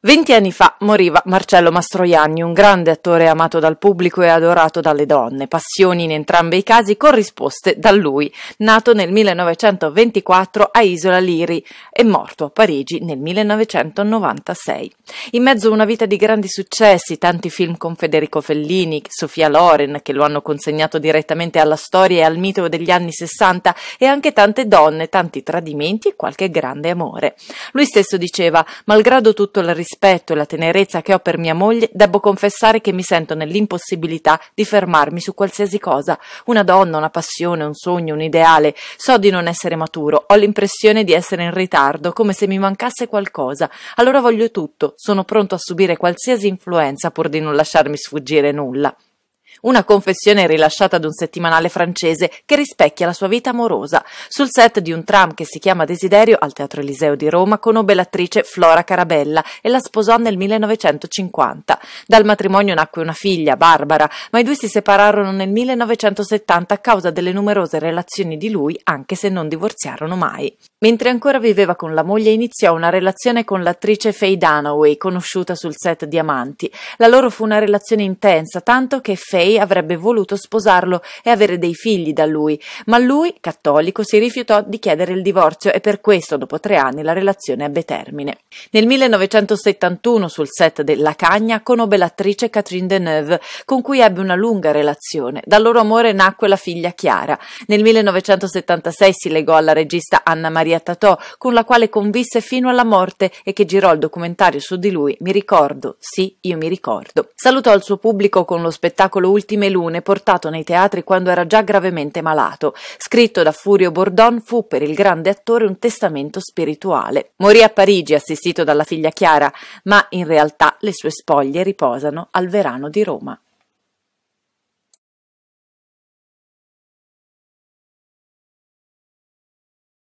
Venti anni fa moriva Marcello Mastroianni, un grande attore amato dal pubblico e adorato dalle donne, passioni in entrambi i casi corrisposte da lui, nato nel 1924 a Isola Liri e morto a Parigi nel 1996. In mezzo a una vita di grandi successi, tanti film con Federico Fellini, Sofia Loren, che lo hanno consegnato direttamente alla storia e al mito degli anni 60, e anche tante donne, tanti tradimenti e qualche grande amore. Lui stesso diceva, malgrado tutto il risorsa rispetto e la tenerezza che ho per mia moglie, debbo confessare che mi sento nell'impossibilità di fermarmi su qualsiasi cosa, una donna, una passione, un sogno, un ideale. So di non essere maturo, ho l'impressione di essere in ritardo, come se mi mancasse qualcosa. Allora voglio tutto, sono pronto a subire qualsiasi influenza pur di non lasciarmi sfuggire nulla. Una confessione rilasciata ad un settimanale francese che rispecchia la sua vita amorosa. Sul set di un tram che si chiama Desiderio al Teatro Eliseo di Roma conobbe l'attrice Flora Carabella e la sposò nel 1950. Dal matrimonio nacque una figlia, Barbara, ma i due si separarono nel 1970 a causa delle numerose relazioni di lui, anche se non divorziarono mai. Mentre ancora viveva con la moglie iniziò una relazione con l'attrice Faye Dunaway, conosciuta sul set di Amanti. La loro fu una relazione intensa, tanto che Faye lei avrebbe voluto sposarlo e avere dei figli da lui, ma lui, cattolico, si rifiutò di chiedere il divorzio e per questo dopo tre anni la relazione ebbe termine. Nel 1971 sul set della Cagna conobbe l'attrice Catherine Deneuve, con cui ebbe una lunga relazione. Dal loro amore nacque la figlia Chiara. Nel 1976 si legò alla regista Anna Maria Tatò, con la quale convisse fino alla morte e che girò il documentario su di lui Mi ricordo, sì, io mi ricordo. Salutò il suo pubblico con lo spettacolo ultime lune portato nei teatri quando era già gravemente malato. Scritto da Furio Bordon fu per il grande attore un testamento spirituale. Morì a Parigi assistito dalla figlia Chiara, ma in realtà le sue spoglie riposano al Verano di Roma.